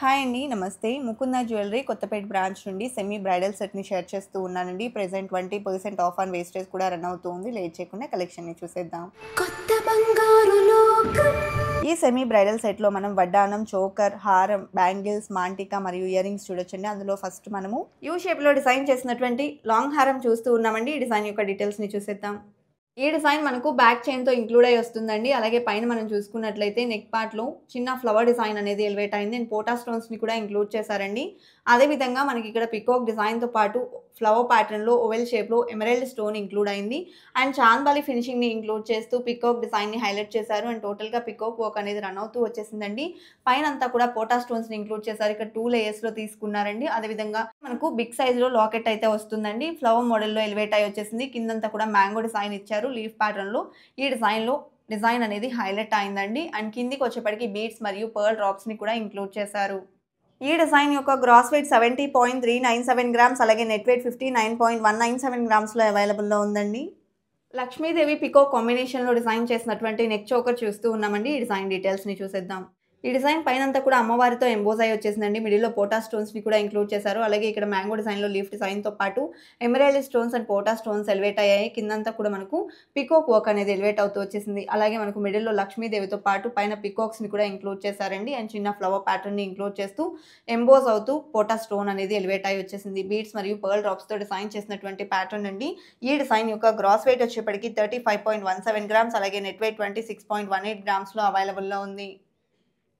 hi అండి నమస్తే Mukunda jewellery Kothapet branch నుండి సెమీ బ్రైడల్ సెట్ని షేర్ చేస్తూ ఉన్నానండి present twenty percent off on wastage కూడా రన్ అవుతుంది లేట్ చేయకుండా కలెక్షన్ని చూసేద్దాం కొత్త బంగారు ఈ సెమీ బ్రైడల్ సెట్లో మనం వడ్డానం చోకర్ హారం బ్యాంగిల్స్ మాంటిక మరియు ఇయర్ రింగ్స్ చూడొచ్చండి అందులో ఫస్ట్ మనము యూ షేప్లో డిజైన్ చేసినటువంటి లాంగ్ హారం చూస్తూ ఉన్నామండి ఈ డిజైన్ యొక్క డీటెయిల్స్ని చూసేద్దాం ఈ డిజైన్ మనకు బ్యాక్ చైన్తో ఇంక్లూడ్ అయి వస్తుందండి అలాగే పైన మనం చూసుకున్నట్లయితే నెక్ పార్ట్లో చిన్న ఫ్లవర్ డిజైన్ అనేది ఎలివేట్ అయింది అండ్ పోటా స్టోన్స్ని కూడా ఇంక్లూడ్ చేశారండి అదేవిధంగా మనకి ఇక్కడ పికోక్ డిజైన్తో పాటు ఫ్లవర్ ప్యాటర్న్లో ఓవెల్ షేప్లో ఎమరల్డ్ స్టోన్ ఇంక్లూడ్ అయింది అండ్ చాంద్బాలి ఫినిషింగ్ని ఇంక్లూడ్ చేస్తూ పికోక్ డిజైన్ని హైలైట్ చేశారు అండ్ టోటల్గా పికోక్ వర్క్ అనేది రన్ అవుతూ వచ్చేసిందండి పైన అంతా కూడా పోటా స్టోన్స్ని ఇంక్లూడ్ చేశారు ఇక్కడ టూ లేయర్స్లో తీసుకున్నారండి అదేవిధంగా మనకు బిగ్ సైజ్లో లాకెట్ అయితే వస్తుందండి ఫ్లవర్ మోడల్లో ఎలివేట్ అయి వచ్చేసింది కిందంతా కూడా మ్యాంగో డిజైన్ ఇచ్చారు ఇచ్చారు లీఫ్ ప్యాటర్న్లు ఈ డిజైన్లో డిజైన్ అనేది హైలైట్ అయిందండి అండ్ కిందికి వచ్చేప్పటికి బీడ్స్ మరియు పర్ల్ డ్రాప్స్ని కూడా ఇంక్లూడ్ చేశారు ఈ డిజైన్ యొక్క gross weight seventy point three nine seven grams అలాగే net weight fifty nine point one nine seven గ్రామ్స్లో అవైలబుల్లో ఉందండి లక్ష్మీదేవి పికో కాంబినేషన్లో డిజైన్ చేసినటువంటి నెక్ చోకర్ చూస్తూ ఉన్నామండి ఈ డిజైన్ డీటెయిల్స్ని చూసేద్దాం ఈ డిజైన్ పైన అంతా కూడా అమ్మవారితో ఎంబోజ్ అయి వచ్చేసిందండి మిడిల్లో పోటా స్టోన్స్ని కూడా ఇంక్లూడ్ చేశారు అలాగే ఇక్కడ మ్యాంగో డిజైన్లో లీఫ్ డిజైన్తో పాటు ఎమరాయిల్ స్టోన్స్ అండ్ పోటా స్టోన్స్ ఎలివేట్ అయ్యాయి కిందంతా కూడా మనకు పికోక్ వర్క్ అనేది ఎలివేట్ అవుతూ వచ్చేసింది అలాగే మనకు మిడిల్లో లక్ష్మీదేవితో పాటు పైన పికోక్స్ని కూడా ఇంక్లూడ్ చేశారండి అండ్ చిన్న ఫ్లవర్ ప్యాటర్న్ని ఇంక్లూడ్ చేస్తూ ఎంబోజ్ అవుతూ పోటా స్టోన్ అనేది ఎలివేట్ అయ్యి వచ్చేసింది బీడ్స్ మరియు పర్ల్ డ్రాప్స్తో డిజైన్ చేసినటువంటి ప్యాటర్న్ అండి ఈ డిజైన్ యొక్క గ్రాస్ వెయిట్ వచ్చేప్పటికి thirty five point one seven grams అలాగే net weight twenty six point one eight గ్రామ్స్లో అవైలబుల్లో ఉంది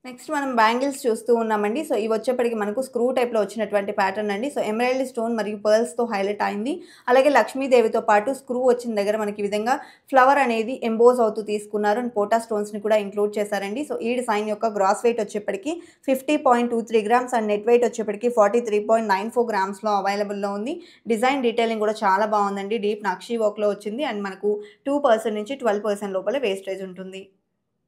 నెక్స్ట్ మనం బ్యాంగిల్స్ చూస్తూ ఉన్నామండి సో ఇవి వచ్చేప్పటికి మనకు స్క్రూ టైప్లో వచ్చినటువంటి ప్యాటర్న్ అండి సో ఎమరైల్డ్ స్టోన్ మరియు పర్ల్స్తో హైలైట్ అయింది అలాగే లక్ష్మీదేవితో పాటు స్క్రూ వచ్చిన దగ్గర మనకి ఈ విధంగా ఫ్లవర్ అనేది ఎంబోజ్ అవుతూ తీసుకున్నారు అండ్ పోటా స్టోన్స్ని కూడా ఇంక్లూడ్ చేశారండి సో ఈ డిజైన్ యొక్క గ్రాస్ వెయిట్ వచ్చేప్పటికి fifty point two three grams and net weight వచ్చేప్పటికి forty three point nine four గ్రామ్స్లో అవైలబుల్లో ఉంది డిజైన్ డీటెయిలింగ్ కూడా చాలా బాగుందండి డీప్ నక్షి వర్క్లో వచ్చింది అండ్ మనకు టూ పర్సెంట్ నుంచి ట్వెల్వ్ పర్సెంట్ లోపల వేస్టేజ్ ఉంటుంది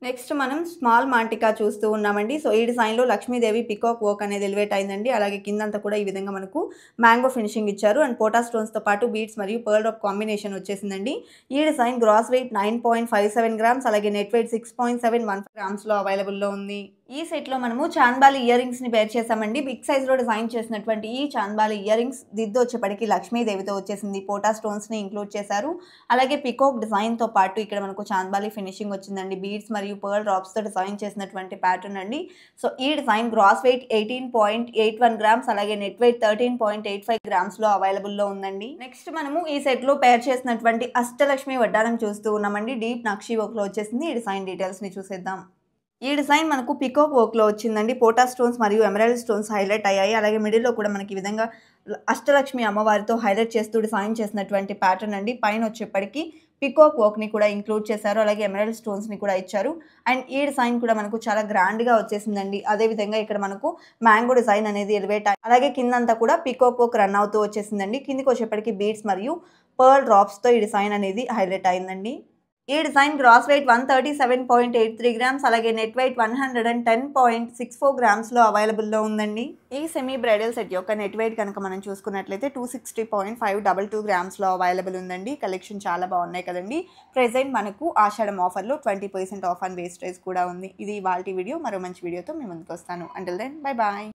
నెక్స్ట్ మనం స్మాల్ మాంటికా చూస్తూ ఉన్నామండి సో ఈ డిజైన్లో లక్ష్మీదేవి పికాక్ వర్క్ అనేది ఎలివేట్ అయిందండి అలాగే కిందంతా కూడా ఈ విధంగా మనకు మ్యాంగో ఫినిషింగ్ ఇచ్చారు అండ్ పోటా స్టోన్స్తో పాటు బీట్స్ మరియు పర్ల్ ఆఫ్ కాంబినేషన్ వచ్చేసిందండి ఈ design gross weight nine point five seven grams అలాగే net weight six point seven one గ్రామ్స్లో అవైలబుల్లో ఉంది ఈ సెట్లో మనము చాంద్బాలి ఇయర్ రింగ్స్ని పేర్ చేసామండి బిగ్ సైజ్లో డిజైన్ చేసినటువంటి ఈ చాంద్బాలి ఇయర్ రింగ్స్ దిద్దు వచ్చేప్పటికి లక్ష్మీదేవితో వచ్చేసింది పోటా స్టోన్స్ని ఇంక్లూడ్ చేశారు అలాగే పికోక్ డిజైన్తో పాటు ఇక్కడ మనకు చాంద్బాలి ఫినిషింగ్ వచ్చిందండి బీడ్స్ మరియు పర్ల్ డ్రాప్స్తో డిజైన్ చేసినటువంటి ప్యాటర్న్ అండి సో ఈ design gross weight eighteen point eight one grams అలాగే net weight thirteen point eight five గ్రామ్స్లో అవైలబుల్లో ఉందండి నెక్స్ట్ మనము ఈ సెట్లో పేర్ చేసినటువంటి అష్టలక్ష్మి వడ్డానం చూస్తూ ఉన్నామండి డీప్ నక్షి ఒకలో వచ్చేసింది ఈ డిజైన్ డీటెయిల్స్ని చూసేద్దాం ఈ డిజైన్ మనకు పికాక్ వర్క్లో వచ్చిందండి పోటా స్టోన్స్ మరియు ఎమరాల్డ్ స్టోన్స్ హైలైట్ అయ్యాయి అలాగే మిడిల్లో కూడా మనకి ఈ విధంగా అష్టలక్ష్మి అమ్మవారితో హైలైట్ చేస్తూ డిజైన్ చేసినటువంటి ప్యాటర్న్ అండి పైన వచ్చేప్పటికి పికాక్ వర్క్ని కూడా ఇంక్లూడ్ చేశారు అలాగే ఎమరాల్డ్ స్టోన్స్ని కూడా ఇచ్చారు అండ్ ఈ డిజైన్ కూడా మనకు చాలా గ్రాండ్గా వచ్చేసిందండి అదేవిధంగా ఇక్కడ మనకు మ్యాంగో డిజైన్ అనేది ఎలివేట్ అలాగే కిందంతా కూడా పికాక్ వర్క్ రన్ అవుతూ వచ్చేసిందండి కిందికి వచ్చేప్పటికి బీడ్స్ మరియు పర్ల్ డ్రాప్స్తో ఈ డిజైన్ అనేది హైలైట్ అయిందండి ఈ design gross weight one thirty seven point eight three grams అలాగే net weight one hundred and ten point six four గ్రామ్స్లో అవైలబుల్లో ఉందండి ఈ సెమీ బ్రైడల్ సెట్ యొక్క నెట్ వెయిట్ కనుక మనం చూసుకున్నట్లయితే two sixty point five double two గ్రామ్స్లో అవైలబుల్ ఉందండి కలెక్షన్ చాలా బాగున్నాయి కదండి ప్రెజెంట్ మనకు ఆషాఢం ఆఫర్లో twenty percent off on wastage కూడా ఉంది ఇది వాళ్ళ వీడియో మరో మంచి వీడియోతో మేము ముందుకు వస్తాను అంటల్ దెన్ బై బాయ్